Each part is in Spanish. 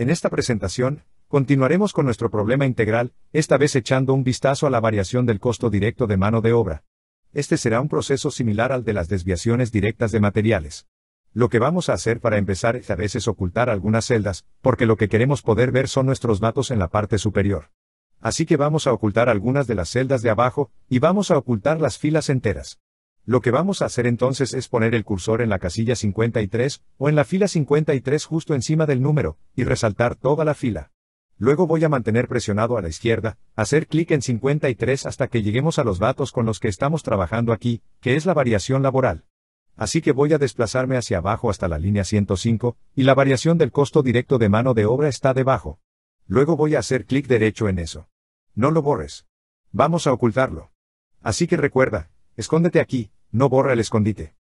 En esta presentación, continuaremos con nuestro problema integral, esta vez echando un vistazo a la variación del costo directo de mano de obra. Este será un proceso similar al de las desviaciones directas de materiales. Lo que vamos a hacer para empezar es a veces ocultar algunas celdas, porque lo que queremos poder ver son nuestros datos en la parte superior. Así que vamos a ocultar algunas de las celdas de abajo, y vamos a ocultar las filas enteras. Lo que vamos a hacer entonces es poner el cursor en la casilla 53, o en la fila 53 justo encima del número, y resaltar toda la fila. Luego voy a mantener presionado a la izquierda, hacer clic en 53 hasta que lleguemos a los datos con los que estamos trabajando aquí, que es la variación laboral. Así que voy a desplazarme hacia abajo hasta la línea 105, y la variación del costo directo de mano de obra está debajo. Luego voy a hacer clic derecho en eso. No lo borres. Vamos a ocultarlo. Así que recuerda, escóndete aquí, no borra el escondite.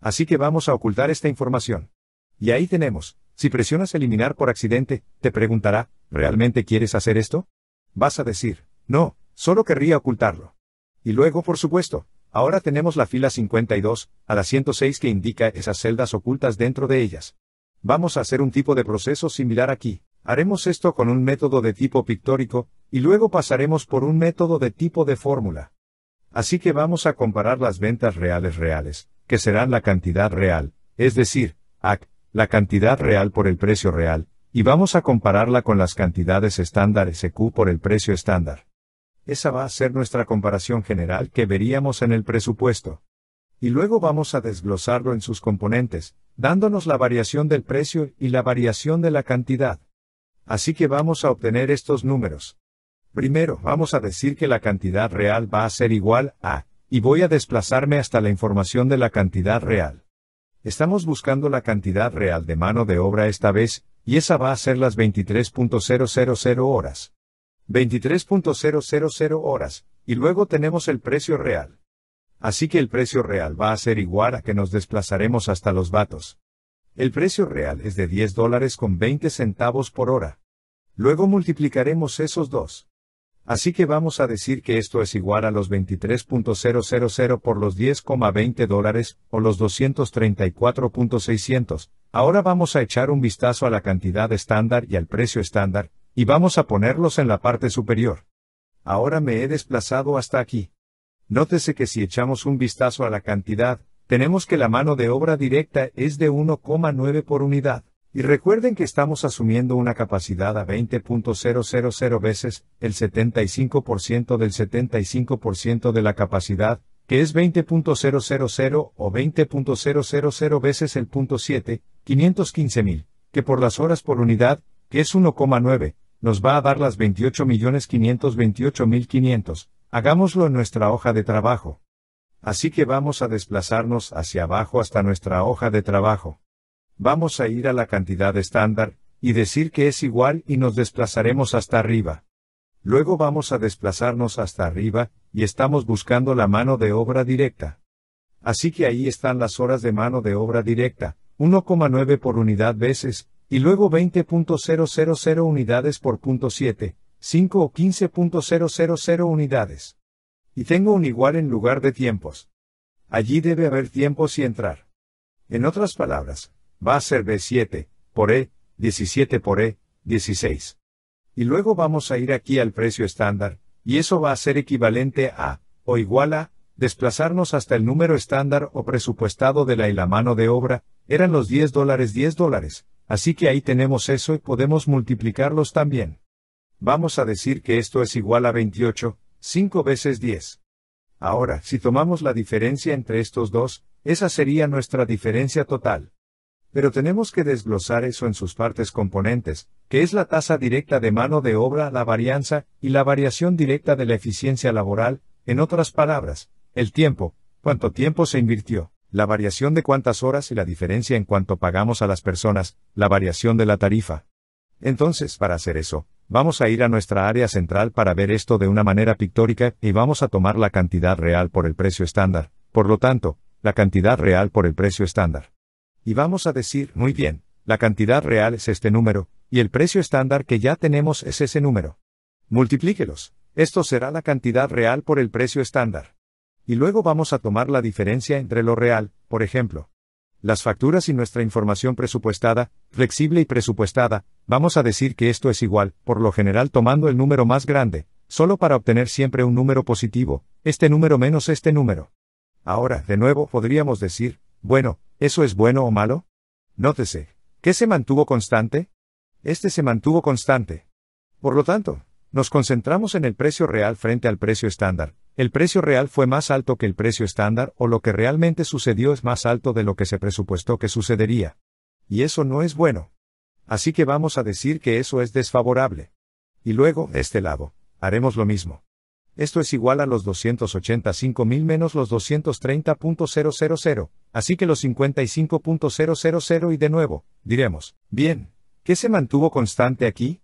Así que vamos a ocultar esta información. Y ahí tenemos, si presionas eliminar por accidente, te preguntará, ¿realmente quieres hacer esto? Vas a decir, no, solo querría ocultarlo. Y luego, por supuesto, ahora tenemos la fila 52, a la 106 que indica esas celdas ocultas dentro de ellas. Vamos a hacer un tipo de proceso similar aquí. Haremos esto con un método de tipo pictórico, y luego pasaremos por un método de tipo de fórmula. Así que vamos a comparar las ventas reales reales, que serán la cantidad real, es decir, AC, la cantidad real por el precio real, y vamos a compararla con las cantidades estándar SQ por el precio estándar. Esa va a ser nuestra comparación general que veríamos en el presupuesto. Y luego vamos a desglosarlo en sus componentes, dándonos la variación del precio y la variación de la cantidad. Así que vamos a obtener estos números. Primero, vamos a decir que la cantidad real va a ser igual a, y voy a desplazarme hasta la información de la cantidad real. Estamos buscando la cantidad real de mano de obra esta vez, y esa va a ser las 23.000 horas. 23.000 horas, y luego tenemos el precio real. Así que el precio real va a ser igual a que nos desplazaremos hasta los vatos. El precio real es de 10 dólares con 20 centavos por hora. Luego multiplicaremos esos dos. Así que vamos a decir que esto es igual a los 23.000 por los 10,20 dólares, o los 234.600. Ahora vamos a echar un vistazo a la cantidad estándar y al precio estándar, y vamos a ponerlos en la parte superior. Ahora me he desplazado hasta aquí. Nótese que si echamos un vistazo a la cantidad, tenemos que la mano de obra directa es de 1,9 por unidad. Y recuerden que estamos asumiendo una capacidad a 20.000 veces, el 75% del 75% de la capacidad, que es 20.000 o 20.000 veces el punto 7, 515.000, que por las horas por unidad, que es 1,9, nos va a dar las 28.528.500. Hagámoslo en nuestra hoja de trabajo. Así que vamos a desplazarnos hacia abajo hasta nuestra hoja de trabajo vamos a ir a la cantidad estándar, y decir que es igual y nos desplazaremos hasta arriba. Luego vamos a desplazarnos hasta arriba, y estamos buscando la mano de obra directa. Así que ahí están las horas de mano de obra directa, 1,9 por unidad veces, y luego 20.000 unidades por punto 7, 5 o 15.000 unidades. Y tengo un igual en lugar de tiempos. Allí debe haber tiempos y entrar. En otras palabras, va a ser de 7, por E, 17 por E, 16. Y luego vamos a ir aquí al precio estándar, y eso va a ser equivalente a, o igual a, desplazarnos hasta el número estándar o presupuestado de la y la mano de obra, eran los 10 dólares 10 dólares, así que ahí tenemos eso y podemos multiplicarlos también. Vamos a decir que esto es igual a 28, 5 veces 10. Ahora, si tomamos la diferencia entre estos dos, esa sería nuestra diferencia total pero tenemos que desglosar eso en sus partes componentes, que es la tasa directa de mano de obra, la varianza, y la variación directa de la eficiencia laboral, en otras palabras, el tiempo, cuánto tiempo se invirtió, la variación de cuántas horas y la diferencia en cuánto pagamos a las personas, la variación de la tarifa. Entonces, para hacer eso, vamos a ir a nuestra área central para ver esto de una manera pictórica y vamos a tomar la cantidad real por el precio estándar, por lo tanto, la cantidad real por el precio estándar y vamos a decir, muy bien, la cantidad real es este número, y el precio estándar que ya tenemos es ese número. Multiplíquelos. Esto será la cantidad real por el precio estándar. Y luego vamos a tomar la diferencia entre lo real, por ejemplo, las facturas y nuestra información presupuestada, flexible y presupuestada, vamos a decir que esto es igual, por lo general tomando el número más grande, solo para obtener siempre un número positivo, este número menos este número. Ahora, de nuevo, podríamos decir, bueno, ¿Eso es bueno o malo? Nótese, ¿qué se mantuvo constante? Este se mantuvo constante. Por lo tanto, nos concentramos en el precio real frente al precio estándar. El precio real fue más alto que el precio estándar o lo que realmente sucedió es más alto de lo que se presupuestó que sucedería. Y eso no es bueno. Así que vamos a decir que eso es desfavorable. Y luego, de este lado, haremos lo mismo esto es igual a los 285.000 menos los 230.000, así que los 55.000 y de nuevo, diremos, bien, ¿qué se mantuvo constante aquí?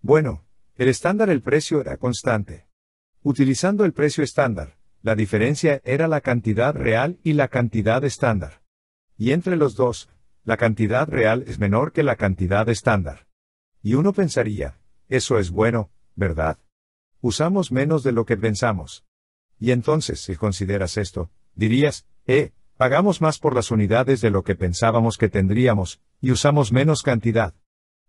Bueno, el estándar el precio era constante. Utilizando el precio estándar, la diferencia era la cantidad real y la cantidad estándar. Y entre los dos, la cantidad real es menor que la cantidad estándar. Y uno pensaría, eso es bueno, ¿verdad? Usamos menos de lo que pensamos. Y entonces, si consideras esto, dirías, eh, pagamos más por las unidades de lo que pensábamos que tendríamos, y usamos menos cantidad.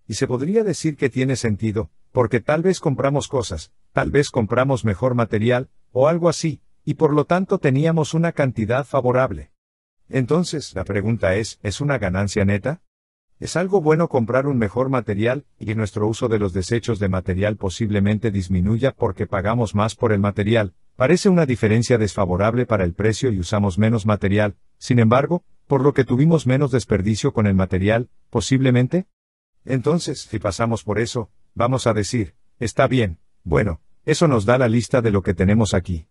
Y se podría decir que tiene sentido, porque tal vez compramos cosas, tal vez compramos mejor material, o algo así, y por lo tanto teníamos una cantidad favorable. Entonces, la pregunta es, ¿es una ganancia neta? Es algo bueno comprar un mejor material, y nuestro uso de los desechos de material posiblemente disminuya porque pagamos más por el material, parece una diferencia desfavorable para el precio y usamos menos material, sin embargo, por lo que tuvimos menos desperdicio con el material, posiblemente. Entonces, si pasamos por eso, vamos a decir, está bien, bueno, eso nos da la lista de lo que tenemos aquí.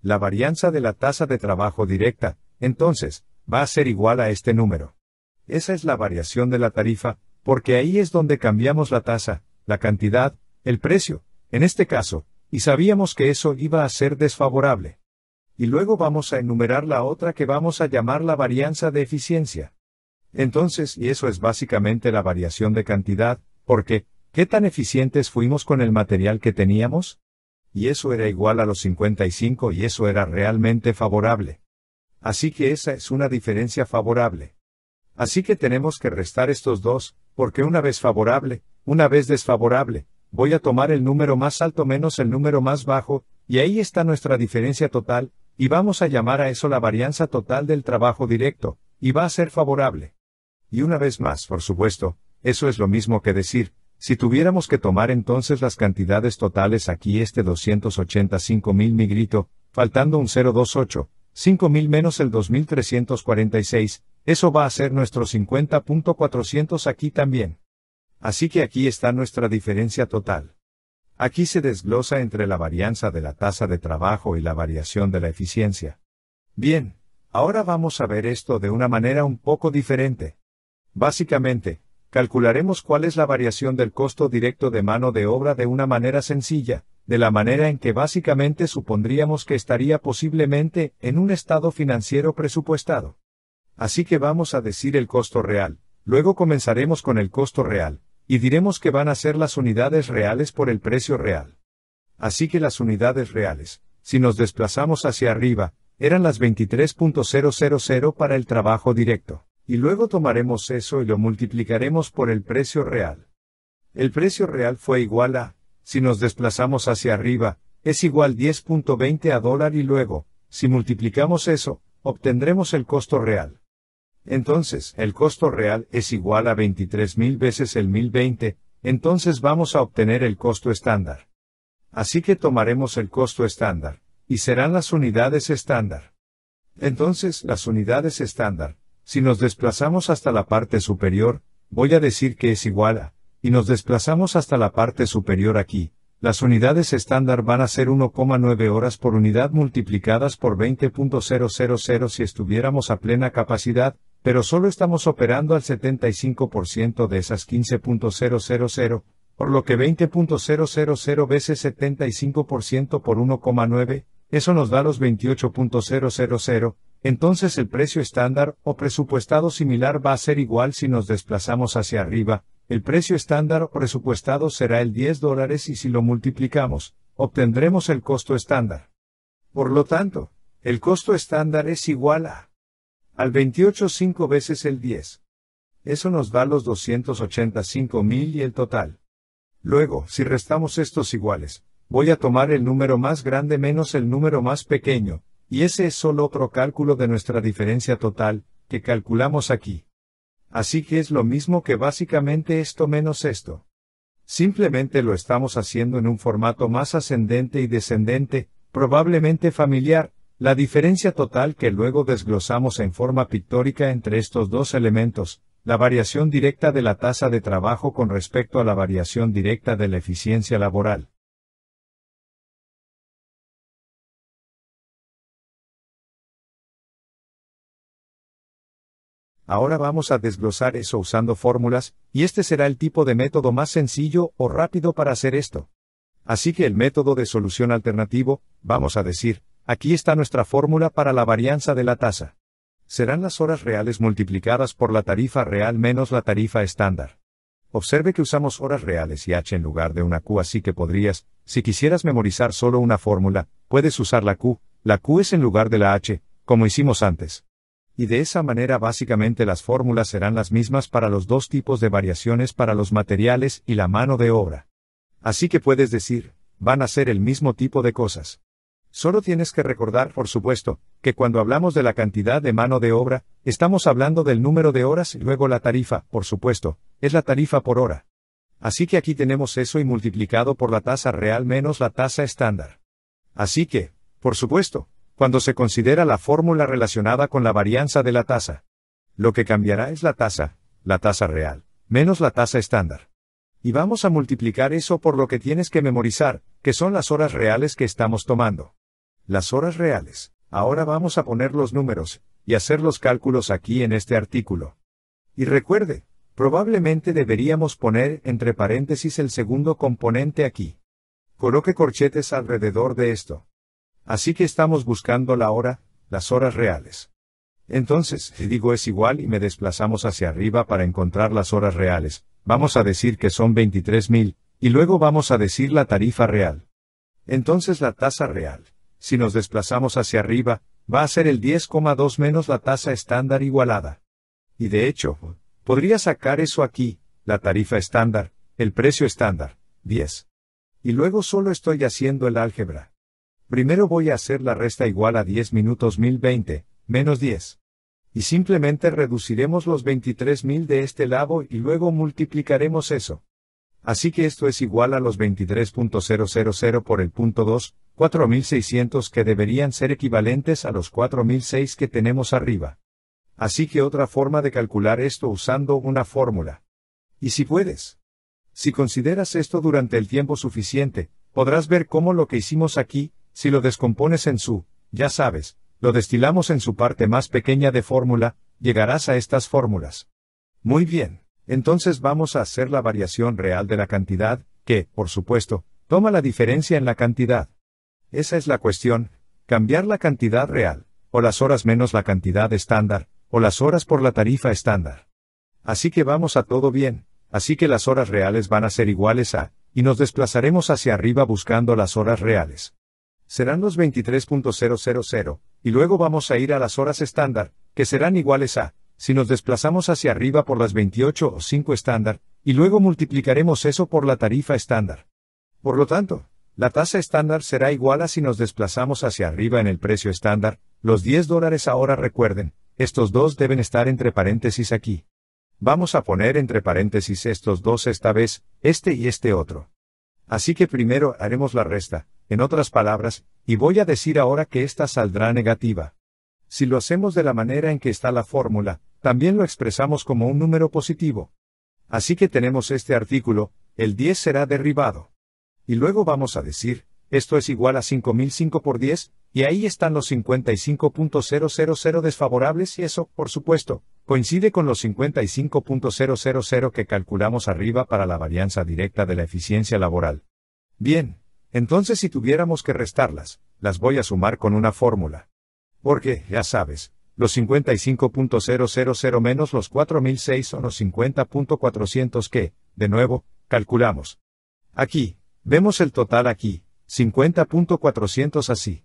La varianza de la tasa de trabajo directa, entonces, va a ser igual a este número esa es la variación de la tarifa, porque ahí es donde cambiamos la tasa, la cantidad, el precio, en este caso, y sabíamos que eso iba a ser desfavorable. Y luego vamos a enumerar la otra que vamos a llamar la varianza de eficiencia. Entonces, y eso es básicamente la variación de cantidad, porque, ¿qué tan eficientes fuimos con el material que teníamos? Y eso era igual a los 55 y eso era realmente favorable. Así que esa es una diferencia favorable. Así que tenemos que restar estos dos, porque una vez favorable, una vez desfavorable, voy a tomar el número más alto menos el número más bajo, y ahí está nuestra diferencia total, y vamos a llamar a eso la varianza total del trabajo directo, y va a ser favorable. Y una vez más, por supuesto, eso es lo mismo que decir, si tuviéramos que tomar entonces las cantidades totales aquí este 285.000 migrito, faltando un 028, 5.000 menos el 2346, eso va a ser nuestro 50.400 aquí también. Así que aquí está nuestra diferencia total. Aquí se desglosa entre la varianza de la tasa de trabajo y la variación de la eficiencia. Bien, ahora vamos a ver esto de una manera un poco diferente. Básicamente, calcularemos cuál es la variación del costo directo de mano de obra de una manera sencilla, de la manera en que básicamente supondríamos que estaría posiblemente en un estado financiero presupuestado. Así que vamos a decir el costo real, luego comenzaremos con el costo real, y diremos que van a ser las unidades reales por el precio real. Así que las unidades reales, si nos desplazamos hacia arriba, eran las 23.000 para el trabajo directo, y luego tomaremos eso y lo multiplicaremos por el precio real. El precio real fue igual a, si nos desplazamos hacia arriba, es igual 10.20 a dólar y luego, si multiplicamos eso, obtendremos el costo real entonces el costo real es igual a 23.000 veces el 1020, entonces vamos a obtener el costo estándar. Así que tomaremos el costo estándar, y serán las unidades estándar. Entonces, las unidades estándar, si nos desplazamos hasta la parte superior, voy a decir que es igual a, y nos desplazamos hasta la parte superior aquí, las unidades estándar van a ser 1,9 horas por unidad multiplicadas por 20.000 si estuviéramos a plena capacidad, pero solo estamos operando al 75% de esas 15.000, por lo que 20.000 veces 75% por 1,9, eso nos da los 28.000, entonces el precio estándar o presupuestado similar va a ser igual si nos desplazamos hacia arriba, el precio estándar o presupuestado será el 10 dólares y si lo multiplicamos, obtendremos el costo estándar. Por lo tanto, el costo estándar es igual a al 28 5 veces el 10. Eso nos da los mil y el total. Luego, si restamos estos iguales, voy a tomar el número más grande menos el número más pequeño, y ese es solo otro cálculo de nuestra diferencia total, que calculamos aquí. Así que es lo mismo que básicamente esto menos esto. Simplemente lo estamos haciendo en un formato más ascendente y descendente, probablemente familiar, la diferencia total que luego desglosamos en forma pictórica entre estos dos elementos, la variación directa de la tasa de trabajo con respecto a la variación directa de la eficiencia laboral. Ahora vamos a desglosar eso usando fórmulas, y este será el tipo de método más sencillo o rápido para hacer esto. Así que el método de solución alternativo, vamos a decir, Aquí está nuestra fórmula para la varianza de la tasa. Serán las horas reales multiplicadas por la tarifa real menos la tarifa estándar. Observe que usamos horas reales y h en lugar de una q así que podrías, si quisieras memorizar solo una fórmula, puedes usar la q, la q es en lugar de la h, como hicimos antes. Y de esa manera básicamente las fórmulas serán las mismas para los dos tipos de variaciones para los materiales y la mano de obra. Así que puedes decir, van a ser el mismo tipo de cosas. Solo tienes que recordar, por supuesto, que cuando hablamos de la cantidad de mano de obra, estamos hablando del número de horas y luego la tarifa, por supuesto, es la tarifa por hora. Así que aquí tenemos eso y multiplicado por la tasa real menos la tasa estándar. Así que, por supuesto, cuando se considera la fórmula relacionada con la varianza de la tasa, lo que cambiará es la tasa, la tasa real, menos la tasa estándar. Y vamos a multiplicar eso por lo que tienes que memorizar, que son las horas reales que estamos tomando las horas reales. Ahora vamos a poner los números, y hacer los cálculos aquí en este artículo. Y recuerde, probablemente deberíamos poner entre paréntesis el segundo componente aquí. Coloque corchetes alrededor de esto. Así que estamos buscando la hora, las horas reales. Entonces, si digo es igual y me desplazamos hacia arriba para encontrar las horas reales, vamos a decir que son 23.000, y luego vamos a decir la tarifa real. Entonces la tasa real si nos desplazamos hacia arriba, va a ser el 10,2 menos la tasa estándar igualada. Y de hecho, podría sacar eso aquí, la tarifa estándar, el precio estándar, 10. Y luego solo estoy haciendo el álgebra. Primero voy a hacer la resta igual a 10 minutos 1020, menos 10. Y simplemente reduciremos los 23.000 de este lado y luego multiplicaremos eso. Así que esto es igual a los 23.000 por el punto 2, 4.600 que deberían ser equivalentes a los 4.006 que tenemos arriba. Así que otra forma de calcular esto usando una fórmula. Y si puedes. Si consideras esto durante el tiempo suficiente, podrás ver cómo lo que hicimos aquí, si lo descompones en su, ya sabes, lo destilamos en su parte más pequeña de fórmula, llegarás a estas fórmulas. Muy bien, entonces vamos a hacer la variación real de la cantidad, que, por supuesto, toma la diferencia en la cantidad. Esa es la cuestión, cambiar la cantidad real, o las horas menos la cantidad estándar, o las horas por la tarifa estándar. Así que vamos a todo bien, así que las horas reales van a ser iguales a, y nos desplazaremos hacia arriba buscando las horas reales. Serán los 23.000, y luego vamos a ir a las horas estándar, que serán iguales a, si nos desplazamos hacia arriba por las 28 o 5 estándar, y luego multiplicaremos eso por la tarifa estándar. Por lo tanto, la tasa estándar será igual a si nos desplazamos hacia arriba en el precio estándar, los 10 dólares ahora recuerden, estos dos deben estar entre paréntesis aquí. Vamos a poner entre paréntesis estos dos esta vez, este y este otro. Así que primero haremos la resta, en otras palabras, y voy a decir ahora que esta saldrá negativa. Si lo hacemos de la manera en que está la fórmula, también lo expresamos como un número positivo. Así que tenemos este artículo, el 10 será derribado y luego vamos a decir, esto es igual a 5005 por 10, y ahí están los 55.000 desfavorables y eso, por supuesto, coincide con los 55.000 que calculamos arriba para la varianza directa de la eficiencia laboral. Bien, entonces si tuviéramos que restarlas, las voy a sumar con una fórmula. Porque, ya sabes, los 55.000 menos los 4006 son los 50.400 que, de nuevo, calculamos. Aquí, Vemos el total aquí, 50.400 así.